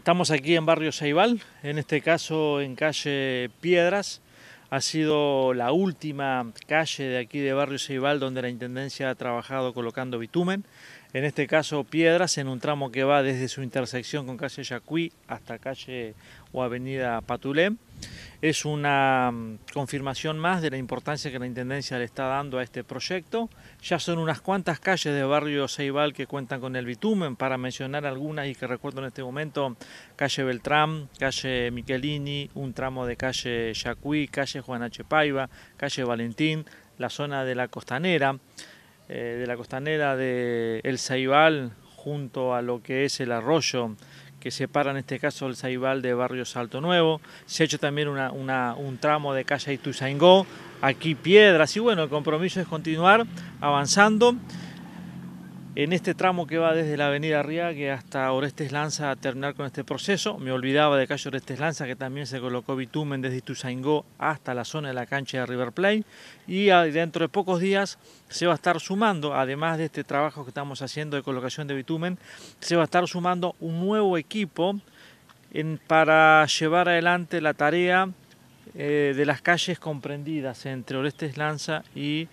Estamos aquí en Barrio Ceibal, en este caso en calle Piedras. Ha sido la última calle de aquí de Barrio Ceibal donde la Intendencia ha trabajado colocando bitumen. En este caso piedras en un tramo que va desde su intersección con calle Yacuí hasta calle o avenida Patulé. Es una mm, confirmación más de la importancia que la Intendencia le está dando a este proyecto. Ya son unas cuantas calles de barrio Ceibal que cuentan con el bitumen, para mencionar algunas y que recuerdo en este momento, calle Beltrán, calle Michelini, un tramo de calle Yacuí, calle Juan H. Paiva, calle Valentín, la zona de la costanera, eh, de la costanera de El Ceibal, junto a lo que es el arroyo que separa en este caso el Saibal de Barrio Salto Nuevo. Se ha hecho también un tramo de calle Ituzaingó, aquí piedras. Y bueno, el compromiso es continuar avanzando en este tramo que va desde la avenida Arriague hasta Orestes Lanza a terminar con este proceso. Me olvidaba de calle Orestes Lanza que también se colocó bitumen desde Ituzaingó hasta la zona de la cancha de River Plate y dentro de pocos días se va a estar sumando, además de este trabajo que estamos haciendo de colocación de bitumen, se va a estar sumando un nuevo equipo para llevar adelante la tarea eh, de las calles comprendidas entre Orestes Lanza y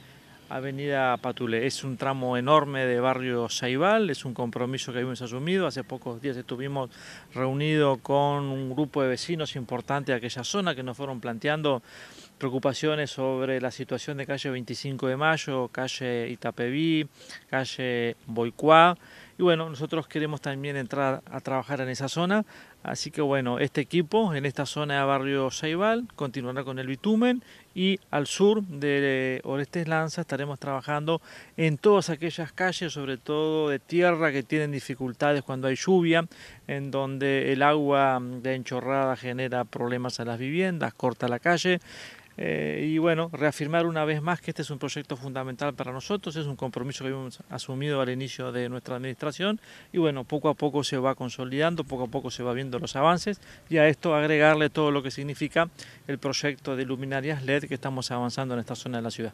Avenida Patule Es un tramo enorme de barrio Saibal, es un compromiso que hemos asumido. Hace pocos días estuvimos reunidos con un grupo de vecinos importante de aquella zona que nos fueron planteando preocupaciones sobre la situación de calle 25 de Mayo, calle Itapeví, calle Boicuá. Y bueno, nosotros queremos también entrar a trabajar en esa zona. Así que bueno, este equipo en esta zona de barrio Saibal continuará con el bitumen y al sur de Orestes Lanza estaremos trabajando en todas aquellas calles, sobre todo de tierra, que tienen dificultades cuando hay lluvia, en donde el agua de enchorrada genera problemas a las viviendas, corta la calle. Eh, y bueno, reafirmar una vez más que este es un proyecto fundamental para nosotros, es un compromiso que hemos asumido al inicio de nuestra administración y bueno, poco a poco se va consolidando, poco a poco se va viendo los avances y a esto agregarle todo lo que significa el proyecto de luminarias LED que estamos avanzando en esta zona de la ciudad.